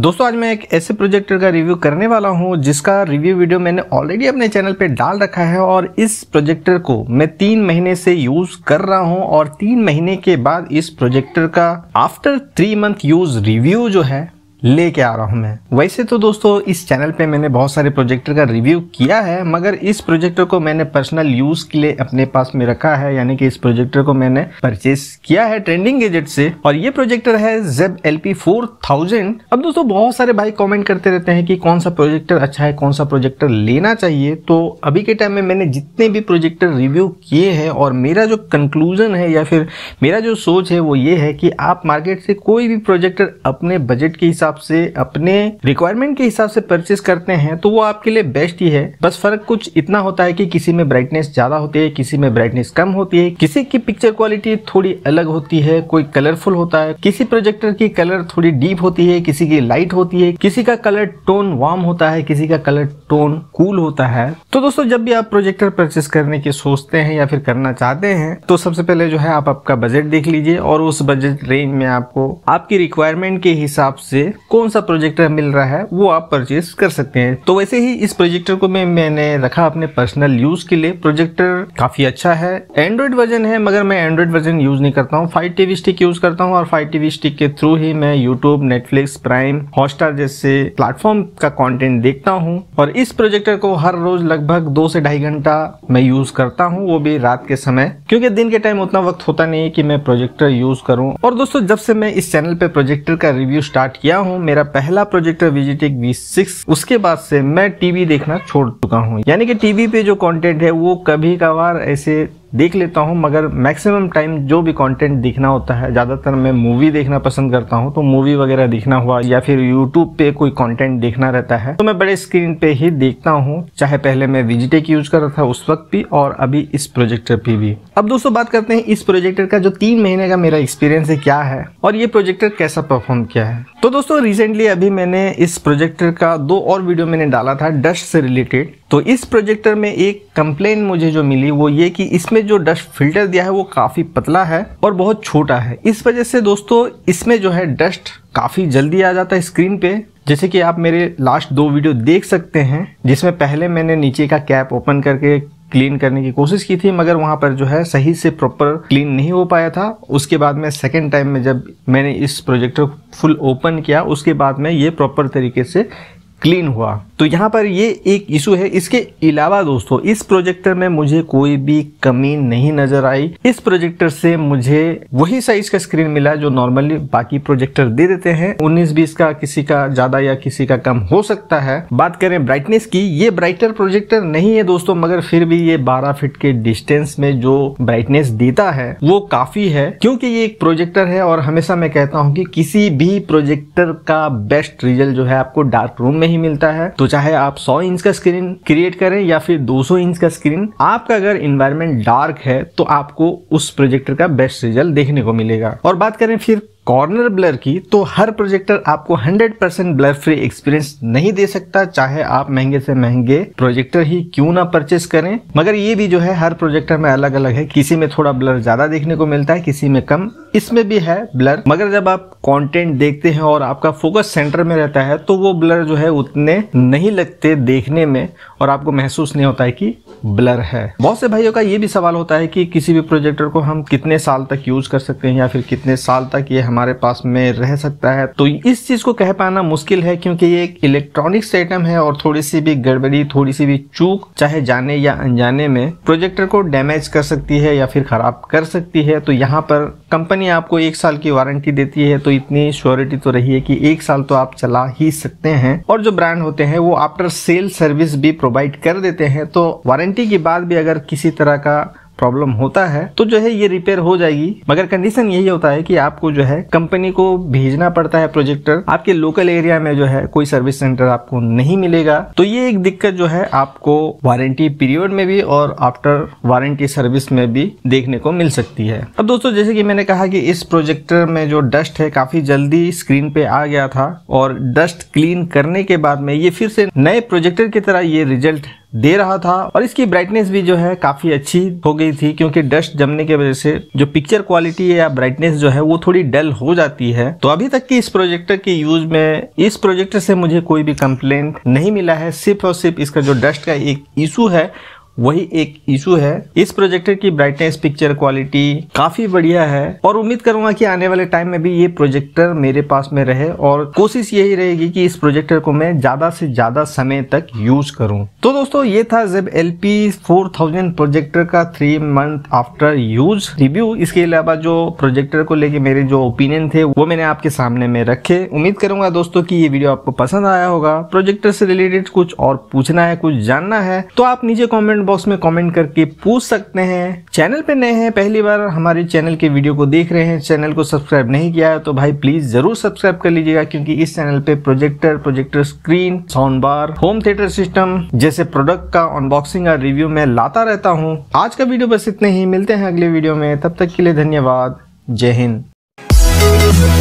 दोस्तों आज मैं एक ऐसे प्रोजेक्टर का रिव्यू करने वाला हूं जिसका रिव्यू वीडियो मैंने ऑलरेडी अपने चैनल पे डाल रखा है और इस प्रोजेक्टर को मैं तीन महीने से यूज कर रहा हूं और तीन महीने के बाद इस प्रोजेक्टर का after three month use review जो है लेके आ रहा हूँ मैं वैसे तो दोस्तों इस चैनल पे मैंने बहुत सारे प्रोजेक्टर का रिव्यू किया है मगर इस प्रोजेक्टर को मैंने पर्सनल यूज के लिए अपने पास में रखा है यानी कि इस प्रोजेक्टर को मैंने परचेस किया है ट्रेंडिंग गेजेट से और ये प्रोजेक्टर है जेब एल पी फोर अब दोस्तों बहुत सारे भाई कॉमेंट करते रहते हैं कि कौन सा प्रोजेक्टर अच्छा है कौन सा प्रोजेक्टर लेना चाहिए तो अभी के टाइम में मैंने जितने भी प्रोजेक्टर रिव्यू किए हैं और मेरा जो कंक्लूजन है या फिर मेरा जो सोच है वो ये है कि आप मार्केट से कोई भी प्रोजेक्टर अपने बजट के हिसाब हिसाब से अपने रिक्वायरमेंट के हिसाब से परचेस करते हैं तो वो आपके लिए बेस्ट ही है बस फर्क कुछ इतना होता है कि किसी में ब्राइटनेस ज्यादा होती है किसी में ब्राइटनेस कम होती है किसी की पिक्चर क्वालिटी थोड़ी अलग होती है कोई कलरफुल होता है किसी प्रोजेक्टर की कलर थोड़ी डीप होती है किसी की लाइट होती है किसी का कलर टोन वार्म होता है किसी का कलर टोन कूल होता है तो दोस्तों जब भी आप प्रोजेक्टर परचेस करने की सोचते हैं या फिर करना चाहते हैं तो सबसे पहले जो है आप आपका बजट देख लीजिए और उस बजट रेंज में आपको आपकी रिक्वायरमेंट के हिसाब से कौन सा प्रोजेक्टर मिल रहा है वो आप परचेज कर सकते हैं तो वैसे ही इस प्रोजेक्टर को मैं मैंने रखा अपने पर्सनल यूज के लिए प्रोजेक्टर काफी अच्छा है एंड्रॉइड वर्जन है मगर मैं एंड्रॉइड वर्जन यूज नहीं करता हूँ फाइव टीवी स्टिक यूज करता हूँ और फाइव टीवी स्टिक के थ्रू ही मैं यूट्यूब नेटफ्लिक्स प्राइम हॉटस्टार जैसे प्लेटफॉर्म का कॉन्टेंट देखता हूँ और इस प्रोजेक्टर को हर रोज लगभग दो से ढाई घंटा मैं यूज करता हूँ वो भी रात के समय क्योंकि दिन के टाइम उतना वक्त होता नहीं है कि मैं प्रोजेक्टर यूज करूँ और दोस्तों जब से मैं इस चैनल पे प्रोजेक्टर का रिव्यू स्टार्ट किया हूँ हूँ मेरा पहला प्रोजेक्टर विजिटेक सिक्स उसके बाद से मैं टीवी देखना छोड़ चुका हूँ यानी कि टीवी पे जो कंटेंट है वो कभी कभार ऐसे देख लेता हूँ मगर मैक्सिमम टाइम जो भी कंटेंट देखना होता है ज़्यादातर मैं मूवी देखना पसंद करता हूँ तो मूवी वगैरह देखना हुआ या फिर यूट्यूब पे कोई कंटेंट देखना रहता है तो मैं बड़े स्क्रीन पे ही देखता हूँ चाहे पहले मैं विजिटेक यूज कर रहा था उस वक्त भी और अभी इस प्रोजेक्टर पे भी अब दोस्तों बात करते हैं इस प्रोजेक्टर का जो तीन महीने का मेरा एक्सपीरियंस है क्या है और ये प्रोजेक्टर कैसा परफॉर्म किया है तो दोस्तों रिसेंटली अभी मैंने इस प्रोजेक्टर का दो और वीडियो मैंने डाला था डस्ट से रिलेटेड तो इस प्रोजेक्टर में एक कंप्लेन मुझे जो मिली वो ये कि इसमें जो डस्ट फिल्टर दिया है वो काफ़ी पतला है और बहुत छोटा है इस वजह से दोस्तों इसमें जो है डस्ट काफ़ी जल्दी आ जाता है स्क्रीन पे जैसे कि आप मेरे लास्ट दो वीडियो देख सकते हैं जिसमें पहले मैंने नीचे का कैप ओपन करके क्लीन करने की कोशिश की थी मगर वहाँ पर जो है सही से प्रॉपर क्लीन नहीं हो पाया था उसके बाद में सेकेंड टाइम में जब मैंने इस प्रोजेक्टर फुल ओपन किया उसके बाद में ये प्रॉपर तरीके से क्लीन हुआ तो यहाँ पर ये एक इशू है इसके अलावा दोस्तों इस प्रोजेक्टर में मुझे कोई भी कमी नहीं नजर आई इस प्रोजेक्टर से मुझे वही साइज का स्क्रीन मिला जो नॉर्मली बाकी प्रोजेक्टर दे देते हैं 19 बीस का किसी का ज्यादा या किसी का कम हो सकता है बात करें ब्राइटनेस की ये ब्राइटर प्रोजेक्टर नहीं है दोस्तों मगर फिर भी ये बारह फिट के डिस्टेंस में जो ब्राइटनेस देता है वो काफी है क्योंकि ये एक प्रोजेक्टर है और हमेशा मैं कहता हूँ कि किसी भी प्रोजेक्टर का बेस्ट रिजल्ट जो है आपको डार्क रूम में नहीं मिलता है तो चाहे आप 100 इंच का स्क्रीन क्रिएट करें या फिर 200 इंच का स्क्रीन आपका अगर इन्वायरमेंट डार्क है तो आपको उस प्रोजेक्टर का बेस्ट रिजल्ट देखने को मिलेगा और बात करें फिर कॉर्नर ब्लर की तो हर प्रोजेक्टर आपको 100% परसेंट ब्लर फ्री एक्सपीरियंस नहीं दे सकता चाहे आप महंगे से महंगे प्रोजेक्टर ही क्यों ना परचेस करें मगर ये भी जो है हर प्रोजेक्टर में अलग अलग है किसी में थोड़ा ब्लर ज्यादा देखने को मिलता है किसी में कम इसमें भी है ब्लर मगर जब आप कंटेंट देखते हैं और आपका फोकस सेंटर में रहता है तो वो ब्लर जो है उतने नहीं लगते देखने में और आपको महसूस नहीं होता है कि ब्लर है बहुत से भाइयों का ये भी सवाल होता है कि किसी भी प्रोजेक्टर को हम कितने साल तक यूज कर सकते हैं या फिर कितने साल तक ये हमारे पास में रह सकता है तो इस चीज को कह पाना मुश्किल है क्योंकि ये एक इलेक्ट्रॉनिक आइटम है और थोड़ी सी भी गड़बड़ी थोड़ी सी भी चूक चाहे जाने या अनजाने में प्रोजेक्टर को डैमेज कर सकती है या फिर खराब कर सकती है तो यहाँ पर कंपनी आपको एक साल की वारंटी देती है तो इतनी श्योरिटी तो रही है कि एक साल तो आप चला ही सकते हैं और जो ब्रांड होते हैं वो आफ्टर सेल सर्विस भी प्रोवाइड कर देते हैं तो वारंटी वारंटी के बाद भी अगर किसी तरह का प्रॉब्लम होता है तो जो है ये रिपेयर हो जाएगी मगर कंडीशन यही होता है कि आपको जो है कंपनी को भेजना पड़ता है प्रोजेक्टर आपके लोकल एरिया में जो है कोई सर्विस सेंटर आपको नहीं मिलेगा तो ये एक दिक्कत जो है आपको वारंटी पीरियड में भी और आफ्टर वारंटी सर्विस में भी देखने को मिल सकती है अब दोस्तों जैसे कि मैंने कहा कि इस प्रोजेक्टर में जो डस्ट है काफी जल्दी स्क्रीन पे आ गया था और डस्ट क्लीन करने के बाद में ये फिर से नए प्रोजेक्टर की तरह ये रिजल्ट दे रहा था और इसकी ब्राइटनेस भी जो है काफ़ी अच्छी हो गई थी क्योंकि डस्ट जमने की वजह से जो पिक्चर क्वालिटी या ब्राइटनेस जो है वो थोड़ी डल हो जाती है तो अभी तक की इस प्रोजेक्टर के यूज में इस प्रोजेक्टर से मुझे कोई भी कंप्लेंट नहीं मिला है सिर्फ और सिर्फ इसका जो डस्ट का एक इशू है वही एक इशू है इस प्रोजेक्टर की ब्राइटनेस पिक्चर क्वालिटी काफी बढ़िया है और उम्मीद करूंगा कि आने वाले टाइम में भी ये प्रोजेक्टर मेरे पास में रहे और कोशिश यही रहेगी कि इस प्रोजेक्टर को मैं ज्यादा से ज्यादा समय तक यूज करूं तो दोस्तों ये था जब एल पी प्रोजेक्टर का three month after use review इसके अलावा जो प्रोजेक्टर को लेके मेरे जो ओपिनियन थे वो मैंने आपके सामने में रखे उम्मीद करूंगा दोस्तों की ये वीडियो आपको पसंद आया होगा प्रोजेक्टर से रिलेटेड कुछ और पूछना है कुछ जानना है तो आप नीचे कॉमेंट बॉक्स में कमेंट करके पूछ सकते हैं चैनल पे नए हैं पहली बार हमारे चैनल के वीडियो को देख रहे हैं चैनल को सब्सक्राइब नहीं किया है तो भाई प्लीज जरूर सब्सक्राइब कर लीजिएगा क्योंकि इस चैनल पे projector projector screen sound bar home theatre system जैसे प्रोडक्ट का अनबॉक्सिंग और रिव्यू में लाता रहता हूँ आज का वीडियो बस इतने ही मिलते हैं अगले वीडियो में तब तक के लिए धन्यवाद जय हिंद